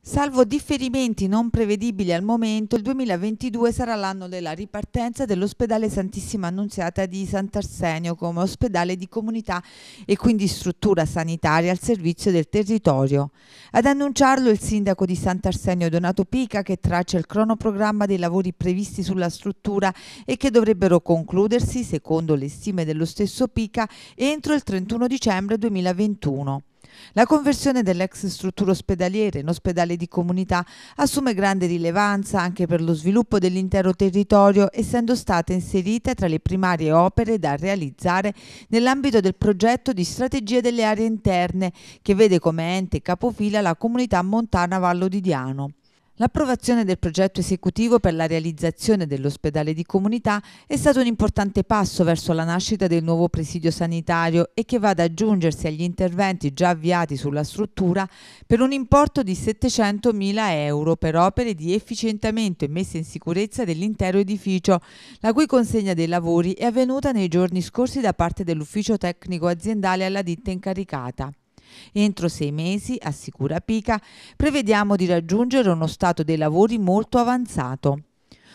Salvo differimenti non prevedibili al momento, il 2022 sarà l'anno della ripartenza dell'ospedale Santissima Annunziata di Sant'Arsenio come ospedale di comunità e quindi struttura sanitaria al servizio del territorio. Ad annunciarlo il sindaco di Sant'Arsenio Donato Pica che traccia il cronoprogramma dei lavori previsti sulla struttura e che dovrebbero concludersi, secondo le stime dello stesso Pica, entro il 31 dicembre 2021. La conversione dell'ex struttura ospedaliera in ospedale di comunità assume grande rilevanza anche per lo sviluppo dell'intero territorio, essendo stata inserita tra le primarie opere da realizzare nell'ambito del progetto di strategia delle aree interne, che vede come ente capofila la comunità montana Vallo di Diano. L'approvazione del progetto esecutivo per la realizzazione dell'ospedale di comunità è stato un importante passo verso la nascita del nuovo presidio sanitario e che va ad aggiungersi agli interventi già avviati sulla struttura per un importo di 700 mila euro per opere di efficientamento e messa in sicurezza dell'intero edificio, la cui consegna dei lavori è avvenuta nei giorni scorsi da parte dell'ufficio tecnico aziendale alla ditta incaricata. Entro sei mesi, assicura Pica, prevediamo di raggiungere uno stato dei lavori molto avanzato.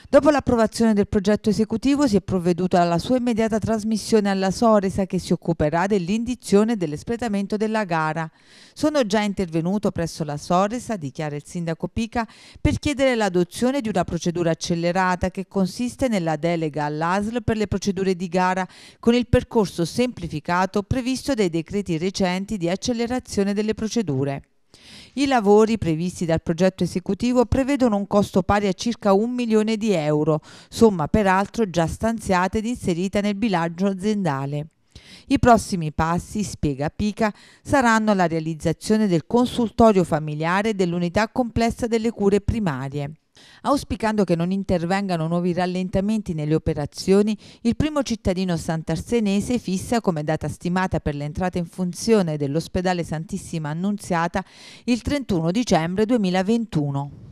Dopo l'approvazione del progetto esecutivo si è provveduto alla sua immediata trasmissione alla Soresa che si occuperà dell'indizione dell'espletamento della gara. Sono già intervenuto presso la Soresa, dichiara il sindaco Pica, per chiedere l'adozione di una procedura accelerata che consiste nella delega all'ASL per le procedure di gara con il percorso semplificato previsto dai decreti recenti di accelerazione delle procedure. I lavori previsti dal progetto esecutivo prevedono un costo pari a circa un milione di euro, somma peraltro già stanziata ed inserita nel bilancio aziendale. I prossimi passi, spiega Pica, saranno la realizzazione del consultorio familiare e dell'unità complessa delle cure primarie. Auspicando che non intervengano nuovi rallentamenti nelle operazioni, il primo cittadino santarsenese fissa come data stimata per l'entrata in funzione dell'ospedale Santissima Annunziata il 31 dicembre 2021.